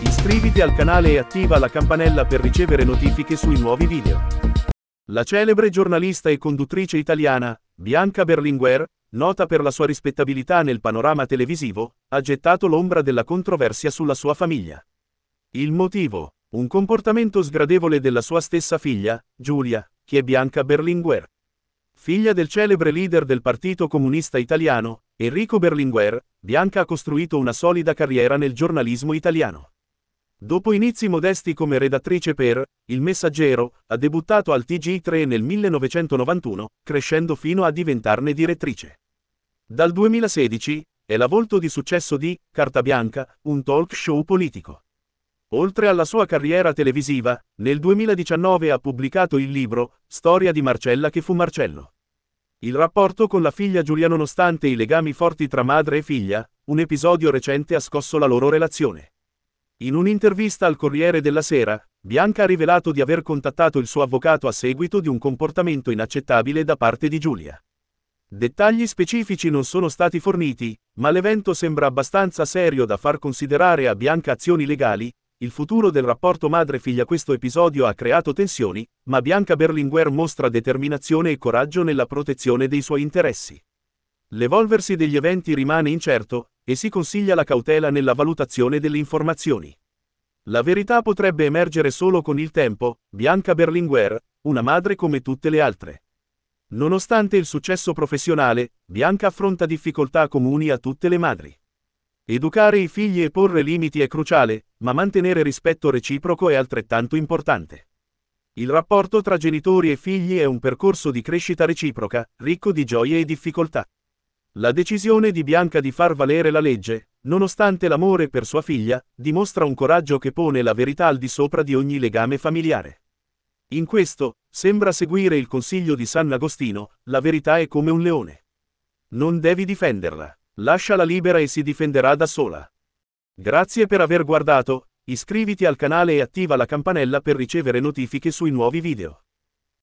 Iscriviti al canale e attiva la campanella per ricevere notifiche sui nuovi video. La celebre giornalista e conduttrice italiana, Bianca Berlinguer, nota per la sua rispettabilità nel panorama televisivo, ha gettato l'ombra della controversia sulla sua famiglia. Il motivo? Un comportamento sgradevole della sua stessa figlia, Giulia, che è Bianca Berlinguer. Figlia del celebre leader del Partito Comunista Italiano, Enrico Berlinguer, Bianca ha costruito una solida carriera nel giornalismo italiano. Dopo inizi modesti come redattrice per Il Messaggero, ha debuttato al TG3 nel 1991, crescendo fino a diventarne direttrice. Dal 2016 è la volto di successo di Carta Bianca, un talk show politico. Oltre alla sua carriera televisiva, nel 2019 ha pubblicato il libro Storia di Marcella che fu Marcello. Il rapporto con la figlia Giulia nonostante i legami forti tra madre e figlia, un episodio recente ha scosso la loro relazione. In un'intervista al Corriere della Sera, Bianca ha rivelato di aver contattato il suo avvocato a seguito di un comportamento inaccettabile da parte di Giulia. Dettagli specifici non sono stati forniti, ma l'evento sembra abbastanza serio da far considerare a Bianca azioni legali, il futuro del rapporto madre-figlia questo episodio ha creato tensioni, ma Bianca Berlinguer mostra determinazione e coraggio nella protezione dei suoi interessi. L'evolversi degli eventi rimane incerto, e si consiglia la cautela nella valutazione delle informazioni. La verità potrebbe emergere solo con il tempo, Bianca Berlinguer, una madre come tutte le altre. Nonostante il successo professionale, Bianca affronta difficoltà comuni a tutte le madri. Educare i figli e porre limiti è cruciale, ma mantenere rispetto reciproco è altrettanto importante. Il rapporto tra genitori e figli è un percorso di crescita reciproca, ricco di gioie e difficoltà. La decisione di Bianca di far valere la legge, nonostante l'amore per sua figlia, dimostra un coraggio che pone la verità al di sopra di ogni legame familiare. In questo, sembra seguire il consiglio di San Agostino, la verità è come un leone. Non devi difenderla, lasciala libera e si difenderà da sola. Grazie per aver guardato, iscriviti al canale e attiva la campanella per ricevere notifiche sui nuovi video.